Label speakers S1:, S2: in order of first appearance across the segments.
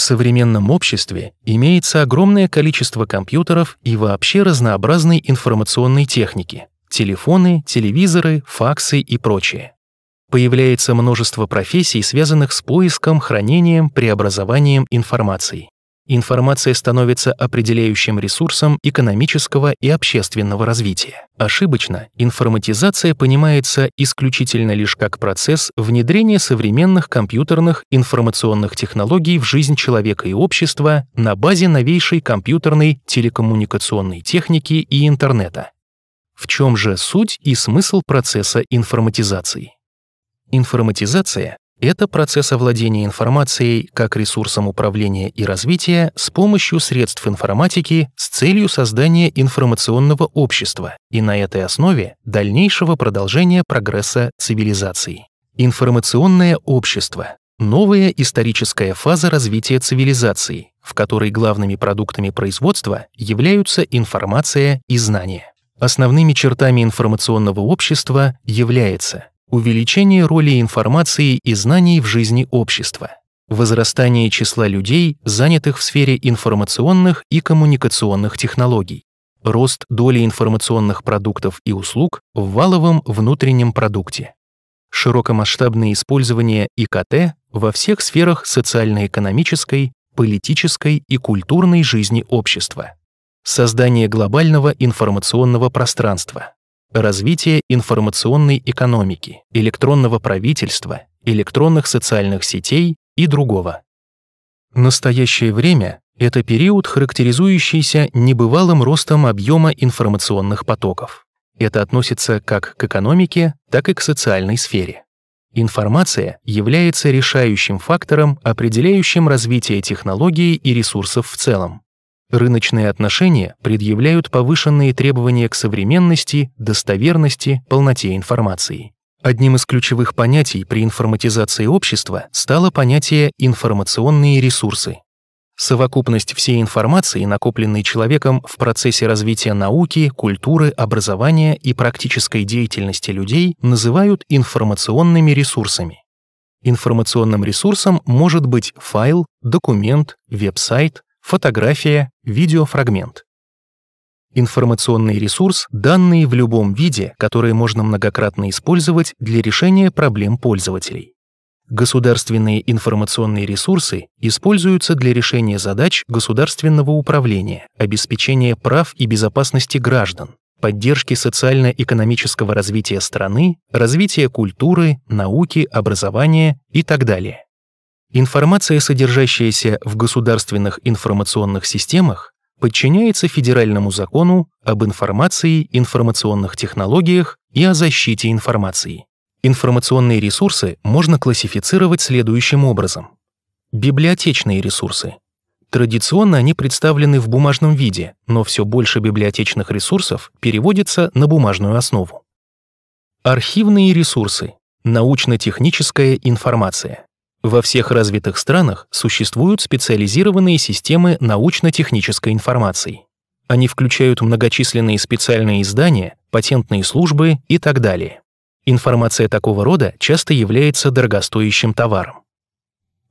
S1: В современном обществе имеется огромное количество компьютеров и вообще разнообразной информационной техники — телефоны, телевизоры, факсы и прочее. Появляется множество профессий, связанных с поиском, хранением, преобразованием информации. Информация становится определяющим ресурсом экономического и общественного развития. Ошибочно, информатизация понимается исключительно лишь как процесс внедрения современных компьютерных информационных технологий в жизнь человека и общества на базе новейшей компьютерной телекоммуникационной техники и интернета. В чем же суть и смысл процесса информатизации? Информатизация это процесс овладения информацией как ресурсом управления и развития с помощью средств информатики с целью создания информационного общества и на этой основе дальнейшего продолжения прогресса цивилизаций. Информационное общество – новая историческая фаза развития цивилизации, в которой главными продуктами производства являются информация и знания. Основными чертами информационного общества является увеличение роли информации и знаний в жизни общества, возрастание числа людей, занятых в сфере информационных и коммуникационных технологий, рост доли информационных продуктов и услуг в валовом внутреннем продукте, широкомасштабное использование ИКТ во всех сферах социально-экономической, политической и культурной жизни общества, создание глобального информационного пространства, развитие информационной экономики, электронного правительства, электронных социальных сетей и другого. Настоящее время — это период, характеризующийся небывалым ростом объема информационных потоков. Это относится как к экономике, так и к социальной сфере. Информация является решающим фактором, определяющим развитие технологий и ресурсов в целом. Рыночные отношения предъявляют повышенные требования к современности, достоверности, полноте информации. Одним из ключевых понятий при информатизации общества стало понятие «информационные ресурсы». Совокупность всей информации, накопленной человеком в процессе развития науки, культуры, образования и практической деятельности людей, называют информационными ресурсами. Информационным ресурсом может быть файл, документ, веб-сайт, фотография, видеофрагмент. Информационный ресурс — данные в любом виде, которые можно многократно использовать для решения проблем пользователей. Государственные информационные ресурсы используются для решения задач государственного управления, обеспечения прав и безопасности граждан, поддержки социально-экономического развития страны, развития культуры, науки, образования и так далее. Информация, содержащаяся в государственных информационных системах, подчиняется Федеральному закону об информации, информационных технологиях и о защите информации. Информационные ресурсы можно классифицировать следующим образом. Библиотечные ресурсы. Традиционно они представлены в бумажном виде, но все больше библиотечных ресурсов переводится на бумажную основу. Архивные ресурсы. Научно-техническая информация. Во всех развитых странах существуют специализированные системы научно-технической информации. Они включают многочисленные специальные издания, патентные службы и так далее. Информация такого рода часто является дорогостоящим товаром.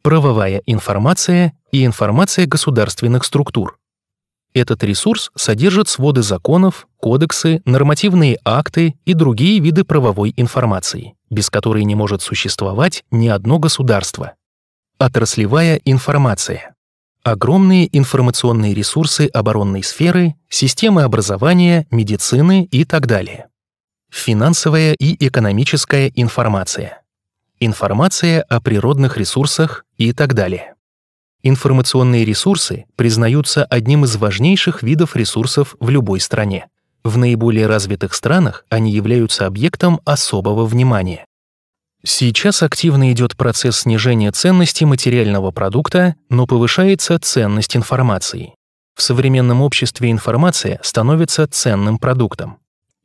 S1: Правовая информация и информация государственных структур. Этот ресурс содержит своды законов, кодексы, нормативные акты и другие виды правовой информации без которой не может существовать ни одно государство. Отраслевая информация. Огромные информационные ресурсы оборонной сферы, системы образования, медицины и так далее. Финансовая и экономическая информация. Информация о природных ресурсах и так далее. Информационные ресурсы признаются одним из важнейших видов ресурсов в любой стране, в наиболее развитых странах они являются объектом особого внимания. Сейчас активно идет процесс снижения ценности материального продукта, но повышается ценность информации. В современном обществе информация становится ценным продуктом.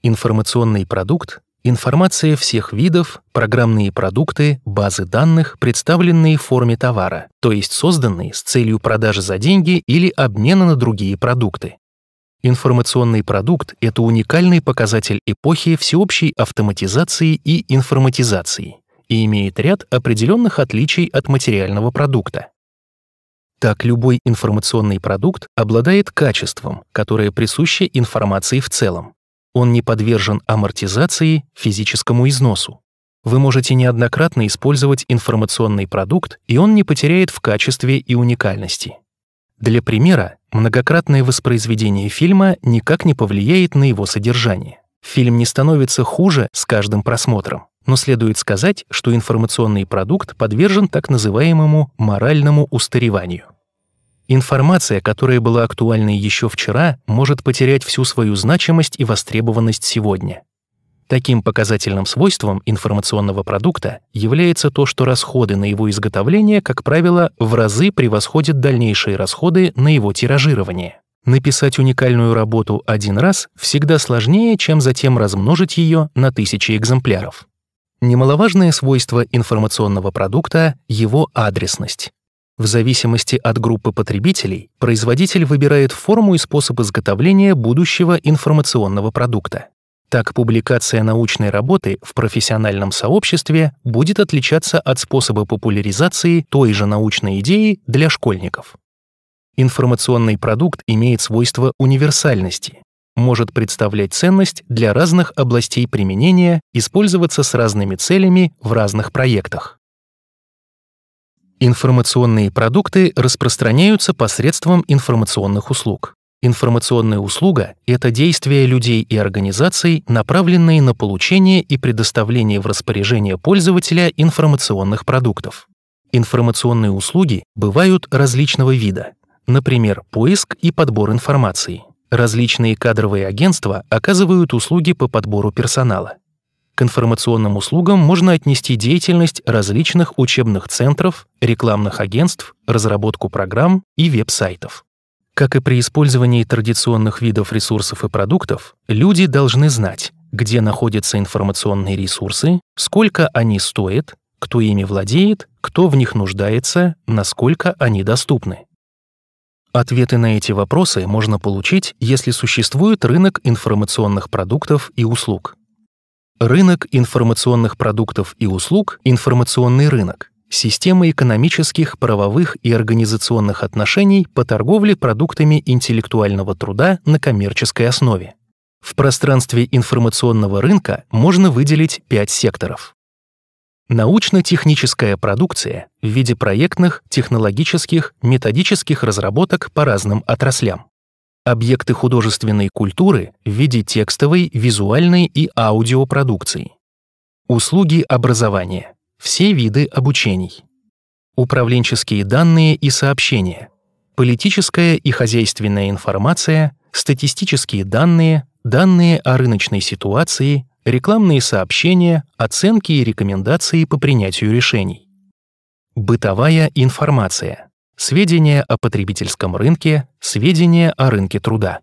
S1: Информационный продукт — информация всех видов, программные продукты, базы данных, представленные в форме товара, то есть созданные с целью продажи за деньги или обмена на другие продукты. Информационный продукт — это уникальный показатель эпохи всеобщей автоматизации и информатизации и имеет ряд определенных отличий от материального продукта. Так любой информационный продукт обладает качеством, которое присуще информации в целом. Он не подвержен амортизации, физическому износу. Вы можете неоднократно использовать информационный продукт, и он не потеряет в качестве и уникальности. Для примера, многократное воспроизведение фильма никак не повлияет на его содержание. Фильм не становится хуже с каждым просмотром. Но следует сказать, что информационный продукт подвержен так называемому моральному устареванию. Информация, которая была актуальной еще вчера, может потерять всю свою значимость и востребованность сегодня. Таким показательным свойством информационного продукта является то, что расходы на его изготовление, как правило, в разы превосходят дальнейшие расходы на его тиражирование. Написать уникальную работу один раз всегда сложнее, чем затем размножить ее на тысячи экземпляров. Немаловажное свойство информационного продукта — его адресность. В зависимости от группы потребителей производитель выбирает форму и способ изготовления будущего информационного продукта. Так публикация научной работы в профессиональном сообществе будет отличаться от способа популяризации той же научной идеи для школьников. Информационный продукт имеет свойство универсальности, может представлять ценность для разных областей применения, использоваться с разными целями в разных проектах. Информационные продукты распространяются посредством информационных услуг. Информационная услуга — это действия людей и организаций, направленные на получение и предоставление в распоряжение пользователя информационных продуктов. Информационные услуги бывают различного вида, например, поиск и подбор информации. Различные кадровые агентства оказывают услуги по подбору персонала. К информационным услугам можно отнести деятельность различных учебных центров, рекламных агентств, разработку программ и веб-сайтов. Как и при использовании традиционных видов ресурсов и продуктов, люди должны знать, где находятся информационные ресурсы, сколько они стоят, кто ими владеет, кто в них нуждается, насколько они доступны. Ответы на эти вопросы можно получить, если существует рынок информационных продуктов и услуг. Рынок информационных продуктов и услуг – информационный рынок – системы экономических, правовых и организационных отношений по торговле продуктами интеллектуального труда на коммерческой основе. В пространстве информационного рынка можно выделить пять секторов. Научно-техническая продукция в виде проектных, технологических, методических разработок по разным отраслям. Объекты художественной культуры в виде текстовой, визуальной и аудиопродукции. Услуги образования все виды обучений. Управленческие данные и сообщения. Политическая и хозяйственная информация, статистические данные, данные о рыночной ситуации, рекламные сообщения, оценки и рекомендации по принятию решений. Бытовая информация. Сведения о потребительском рынке, сведения о рынке труда.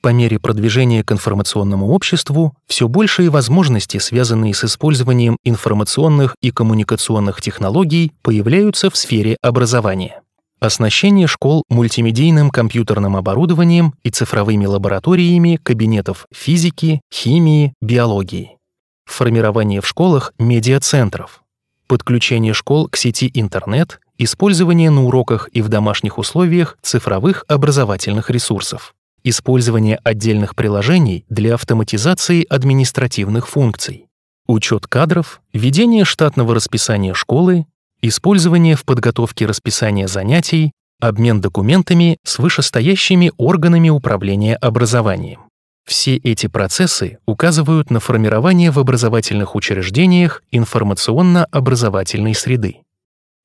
S1: По мере продвижения к информационному обществу все большие возможности, связанные с использованием информационных и коммуникационных технологий, появляются в сфере образования. Оснащение школ мультимедийным компьютерным оборудованием и цифровыми лабораториями кабинетов физики, химии, биологии. Формирование в школах медиацентров. Подключение школ к сети интернет, использование на уроках и в домашних условиях цифровых образовательных ресурсов использование отдельных приложений для автоматизации административных функций, учет кадров, ведение штатного расписания школы, использование в подготовке расписания занятий, обмен документами с вышестоящими органами управления образованием. Все эти процессы указывают на формирование в образовательных учреждениях информационно-образовательной среды.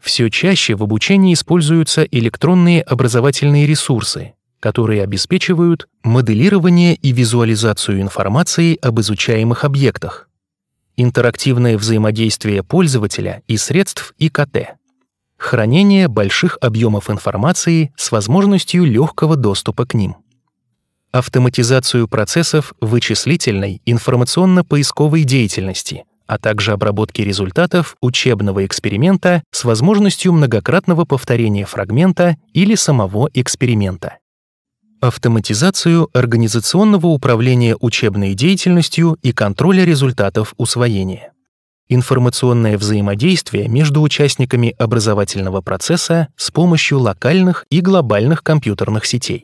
S1: Все чаще в обучении используются электронные образовательные ресурсы, которые обеспечивают моделирование и визуализацию информации об изучаемых объектах, интерактивное взаимодействие пользователя и средств ИКТ, хранение больших объемов информации с возможностью легкого доступа к ним, автоматизацию процессов вычислительной информационно-поисковой деятельности, а также обработки результатов учебного эксперимента с возможностью многократного повторения фрагмента или самого эксперимента автоматизацию организационного управления учебной деятельностью и контроля результатов усвоения, информационное взаимодействие между участниками образовательного процесса с помощью локальных и глобальных компьютерных сетей.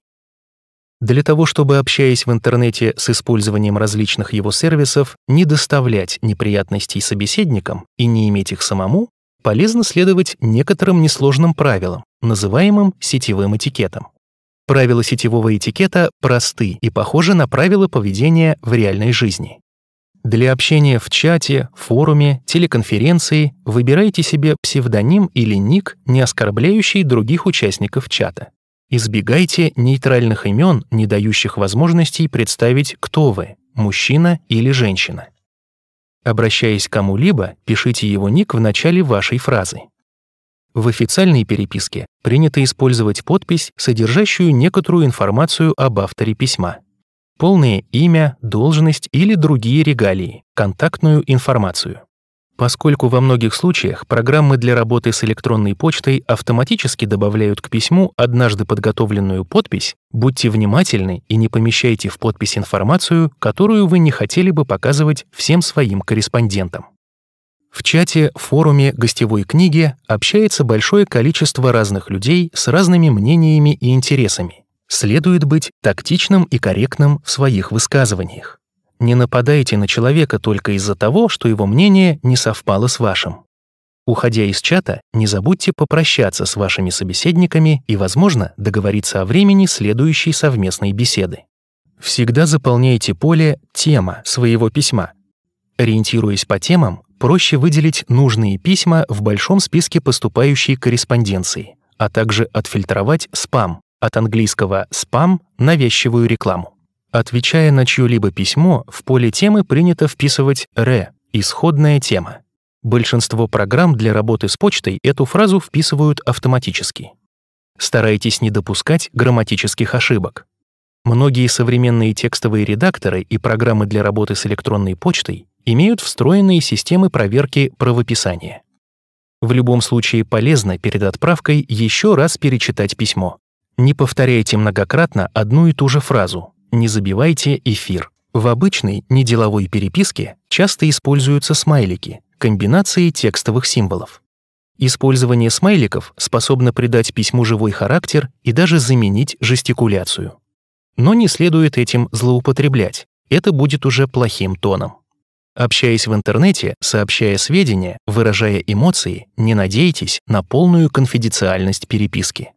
S1: Для того, чтобы, общаясь в интернете с использованием различных его сервисов, не доставлять неприятностей собеседникам и не иметь их самому, полезно следовать некоторым несложным правилам, называемым сетевым этикетом. Правила сетевого этикета просты и похожи на правила поведения в реальной жизни. Для общения в чате, форуме, телеконференции выбирайте себе псевдоним или ник, не оскорбляющий других участников чата. Избегайте нейтральных имен, не дающих возможностей представить, кто вы – мужчина или женщина. Обращаясь к кому-либо, пишите его ник в начале вашей фразы. В официальной переписке принято использовать подпись, содержащую некоторую информацию об авторе письма. Полное имя, должность или другие регалии, контактную информацию. Поскольку во многих случаях программы для работы с электронной почтой автоматически добавляют к письму однажды подготовленную подпись, будьте внимательны и не помещайте в подпись информацию, которую вы не хотели бы показывать всем своим корреспондентам. В чате, форуме, гостевой книге общается большое количество разных людей с разными мнениями и интересами. Следует быть тактичным и корректным в своих высказываниях. Не нападайте на человека только из-за того, что его мнение не совпало с вашим. Уходя из чата, не забудьте попрощаться с вашими собеседниками и, возможно, договориться о времени следующей совместной беседы. Всегда заполняйте поле «Тема» своего письма. Ориентируясь по темам, проще выделить нужные письма в большом списке поступающей корреспонденции, а также отфильтровать спам, от английского «спам» — навязчивую рекламу. Отвечая на чье-либо письмо, в поле темы принято вписывать «ре» — исходная тема. Большинство программ для работы с почтой эту фразу вписывают автоматически. Старайтесь не допускать грамматических ошибок. Многие современные текстовые редакторы и программы для работы с электронной почтой имеют встроенные системы проверки правописания. В любом случае полезно перед отправкой еще раз перечитать письмо. Не повторяйте многократно одну и ту же фразу, не забивайте эфир. В обычной, неделовой переписке часто используются смайлики, комбинации текстовых символов. Использование смайликов способно придать письму живой характер и даже заменить жестикуляцию. Но не следует этим злоупотреблять, это будет уже плохим тоном. Общаясь в интернете, сообщая сведения, выражая эмоции, не надейтесь на полную конфиденциальность переписки.